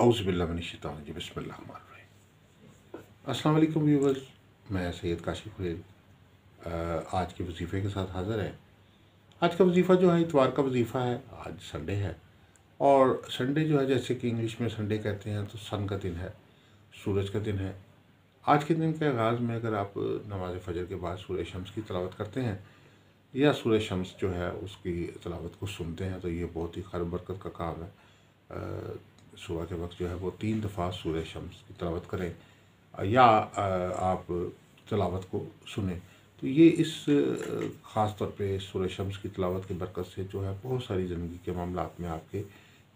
अउज़बिल्लाशानजी बसमिल्लाम अलैक्म viewers मैं सैयद काशिफ हुरैन आज के वजीफ़े के साथ हाज़िर है आज का वजीफ़ा जो है इतवार का वजीफ़ा है आज संडे है और संडे जो है जैसे कि इंग्लिश में संडे कहते हैं तो सन का दिन है सूरज का दिन है आज के दिन के आगाज़ में अगर आप नमाज फजर के बाद सूर्य शम्स की तलावत करते हैं या सूर्य शम्स जो है उसकी तलावत को सुनते हैं तो ये बहुत ही खर बरकत का काम है सुबह के वक्त जो है वो तीन दफ़ा सूर्य शम्स की तलावत करें या आप तलावत को सुने तो ये इस ख़ास तौर पे सूर्य शम्स की तलावत की बरकत से जो है बहुत सारी ज़िंदगी के मामला में आपके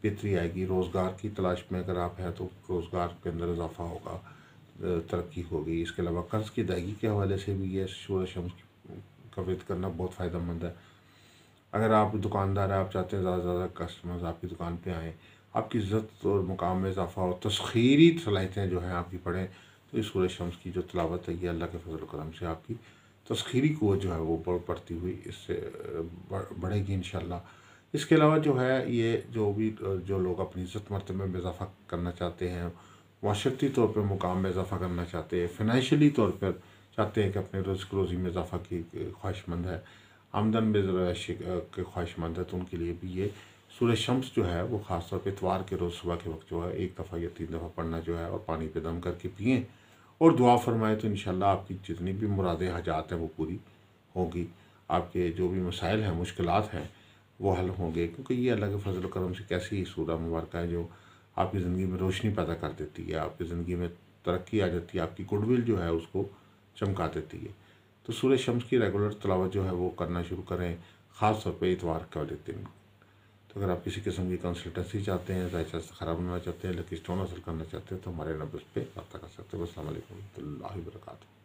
बेहतरी आएगी रोज़गार की तलाश में अगर आप हैं तो रोज़गार के अंदर इजाफा होगा तरक्की होगी इसके अलावा कर्ज़ की अदायगी के हवाले से भी ये सूर्य शम्स का विद करना बहुत फ़ायदेमंद है अगर आप दुकानदार हैं आप चाहते हैं ज़्यादा से ज़्यादा कस्टमर्स आपकी दुकान पर आएँ आपकी इज़्ज़त और मुकाम में इजाफा और तस्खीरी सलाहितें जो हैं आपकी पढ़ें तो इस सूर्य शम्स की जो तलावत है ये अल्लाह के फजल करम से आपकी तस्खीरी को जो है वो बढ़ती हुई इससे बढ़ेगी इन इसके अलावा जो है ये जो भी जो लोग अपनी इज़्ज़त मरतबे में इजाफा करना चाहते हैं माशरती तौर पर मुकाम में इजाफा करना चाहते हैं फिनंशली तौर पर चाहते हैं कि अपने रोज़ रोज़ी में इजाफा की ख्वाहिशमंद है आमदन में ज़रा के ख्वाहिशमंद है तो उनके लिए भी ये सूर्य शम्स जो है वो खासतौर पे इतवार के रोज़ सुबह के वक्त जो है एक दफ़ा या तीन दफ़ा पढ़ना जो है और पानी पे दम करके पिएँ और दुआ फरमाएँ तो इन आपकी जितनी भी मुरादें हजात हैं वो पूरी होंगी आपके जो भी मसाइल हैं मुश्किल हैं वो हल होंगे क्योंकि ये अल्लाह के फजल करम से कैसी सूरह मुबारक है जो आपकी ज़िंदगी में रोशनी पैदा कर देती है आपकी ज़िंदगी में तरक्की आ जाती है आपकी गुडविल जो है उसको चमका देती है तो सूर्य शम्स की रेगुलर तलावत जो है वो करना शुरू करें ख़ास तौर पर इतवार के वाले दिन तो अगर आप किसी किस्म की कंसल्टेंसी चाहते हैं जायद ख़राब होना चाहते हैं लेकिन स्टोन हासिल करना चाहते हैं तो हमारे नंबर पर रब्ता कर सकते हो असल वरहमल वरक